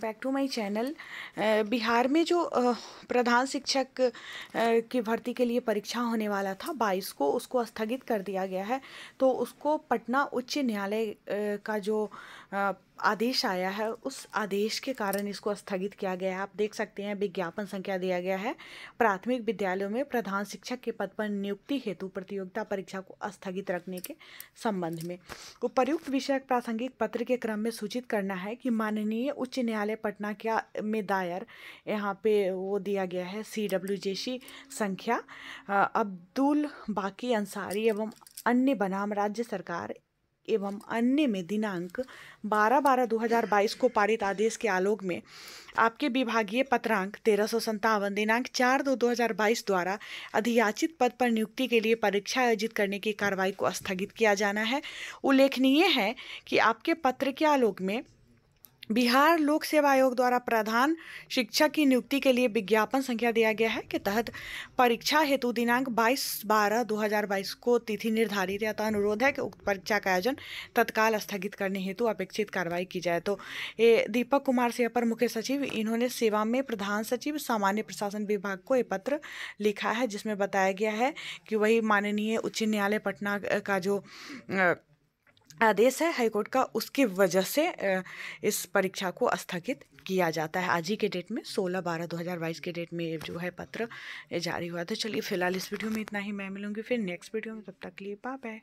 back to my channel Bihar में जो प्रधान शिक्षक की भर्ती के लिए परीक्षा होने वाला था 22 को उसको स्थगित कर दिया गया है तो उसको पटना उच्च न्यायालय का जो आदेश आया है उस आदेश के कारण इसको स्थगित किया गया है आप देख सकते हैं विज्ञापन संख्या दिया गया है प्राथमिक विद्यालयों में प्रधान शिक्षक के पद पर नियुक्ति हेतु प्रतियोगिता परीक्षा को स्थगित रखने के संबंध में उपयुक्त विषयक प्रासंगिक पत्र के क्रम में सूचित करना है कि माननीय उच्च न्यायालय न्यायालय पटना के में दायर यहाँ पे वो दिया गया है सी डब्ल्यू जेसी संख्या अब्दुल बाकी अंसारी एवं अन्य बनाम राज्य सरकार एवं अन्य में दिनांक 12 बारह 2022 को पारित आदेश के आलोक में आपके विभागीय पत्रांक तेरह सौ दिनांक चार दो 2022 द्वारा अधियाचित पद पर नियुक्ति के लिए परीक्षा आयोजित करने की कार्रवाई को स्थगित किया जाना है उल्लेखनीय है कि आपके पत्र के आलोक में बिहार लोक सेवा आयोग द्वारा प्रधान शिक्षक की नियुक्ति के लिए विज्ञापन संख्या दिया गया है के तहत परीक्षा हेतु दिनांक 22 बारह 2022 को तिथि निर्धारित है तो अनुरोध है कि उक्त परीक्षा का आयोजन तत्काल स्थगित करने हेतु अपेक्षित कार्रवाई की जाए तो ये दीपक कुमार से अपर मुख्य सचिव इन्होंने सेवा में प्रधान सचिव सामान्य प्रशासन विभाग को ये पत्र लिखा है जिसमें बताया गया है कि वही माननीय उच्च न्यायालय पटना का जो आ, आदेश है हाईकोर्ट का उसकी वजह से इस परीक्षा को स्थगित किया जाता है आज ही के डेट में 16 बारह 2022 के डेट में जो है पत्र जारी हुआ था चलिए फिलहाल इस वीडियो में इतना ही मैं मिलूंगी फिर नेक्स्ट वीडियो में तब तक के लिए है